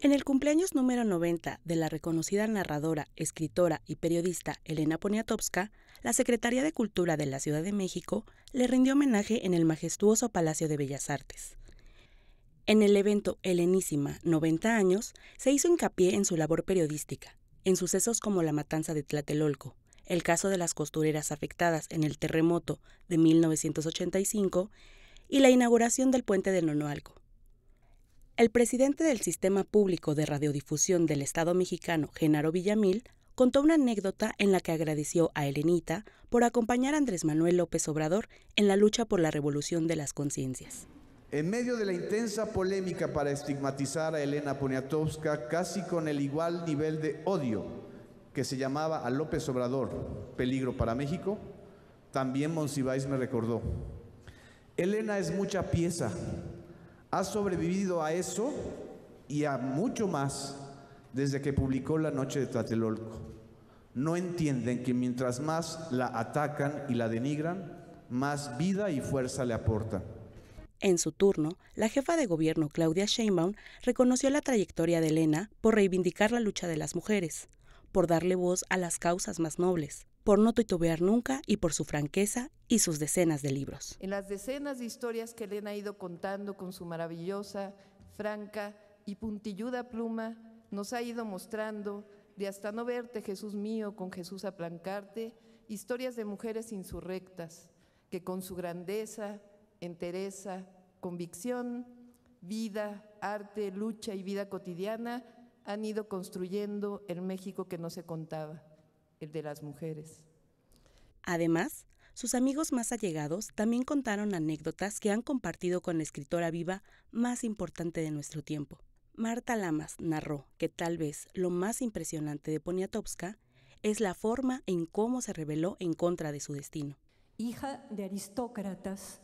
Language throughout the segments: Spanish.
En el cumpleaños número 90 de la reconocida narradora, escritora y periodista Elena Poniatowska, la Secretaría de Cultura de la Ciudad de México le rindió homenaje en el majestuoso Palacio de Bellas Artes. En el evento Helenísima 90 años se hizo hincapié en su labor periodística, en sucesos como la matanza de Tlatelolco, el caso de las costureras afectadas en el terremoto de 1985 y la inauguración del puente de Nonoalco. El presidente del Sistema Público de Radiodifusión del Estado mexicano, Genaro Villamil, contó una anécdota en la que agradeció a Elenita por acompañar a Andrés Manuel López Obrador en la lucha por la revolución de las conciencias. En medio de la intensa polémica para estigmatizar a Elena Poniatowska, casi con el igual nivel de odio que se llamaba a López Obrador Peligro para México, también Monsiváis me recordó. Elena es mucha pieza, ha sobrevivido a eso y a mucho más desde que publicó La Noche de Tlatelolco. No entienden que mientras más la atacan y la denigran, más vida y fuerza le aporta. En su turno, la jefa de gobierno Claudia Sheinbaum reconoció la trayectoria de Elena por reivindicar la lucha de las mujeres, por darle voz a las causas más nobles, por no titubear nunca y por su franqueza y sus decenas de libros. En las decenas de historias que Elena ha ido contando con su maravillosa, franca y puntilluda pluma, nos ha ido mostrando, de hasta no verte Jesús mío con Jesús aplancarte, historias de mujeres insurrectas que con su grandeza, entereza, convicción, vida, arte, lucha y vida cotidiana han ido construyendo el México que no se contaba, el de las mujeres. Además, sus amigos más allegados también contaron anécdotas que han compartido con la escritora viva más importante de nuestro tiempo. Marta Lamas narró que tal vez lo más impresionante de Poniatowska es la forma en cómo se rebeló en contra de su destino. Hija de aristócratas,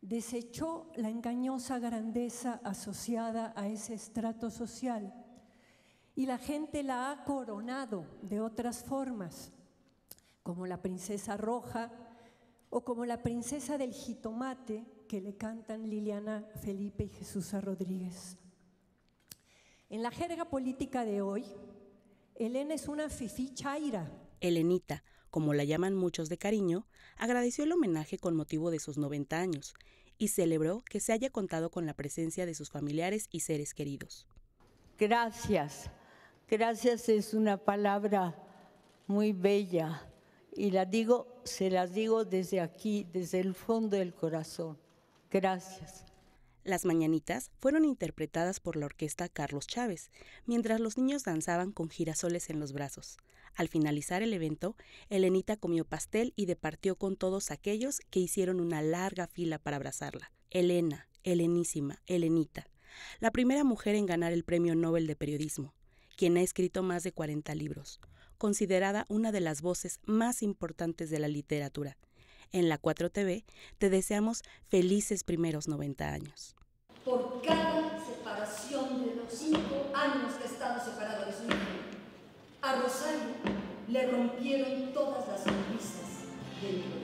desechó la engañosa grandeza asociada a ese estrato social y la gente la ha coronado de otras formas, como la princesa roja o como la princesa del jitomate que le cantan Liliana Felipe y Jesús Rodríguez. En la jerga política de hoy, Elena es una fifichaira chaira. Elenita, como la llaman muchos de cariño, agradeció el homenaje con motivo de sus 90 años y celebró que se haya contado con la presencia de sus familiares y seres queridos. Gracias Gracias es una palabra muy bella y la digo, se las digo desde aquí, desde el fondo del corazón. Gracias. Las mañanitas fueron interpretadas por la orquesta Carlos Chávez, mientras los niños danzaban con girasoles en los brazos. Al finalizar el evento, Elenita comió pastel y departió con todos aquellos que hicieron una larga fila para abrazarla. Elena, Helenísima, Elenita, la primera mujer en ganar el Premio Nobel de Periodismo, quien ha escrito más de 40 libros, considerada una de las voces más importantes de la literatura. En la 4TV te deseamos felices primeros 90 años. Por cada separación de los cinco años que de su hijo, a Rosario le rompieron todas las sonrisas del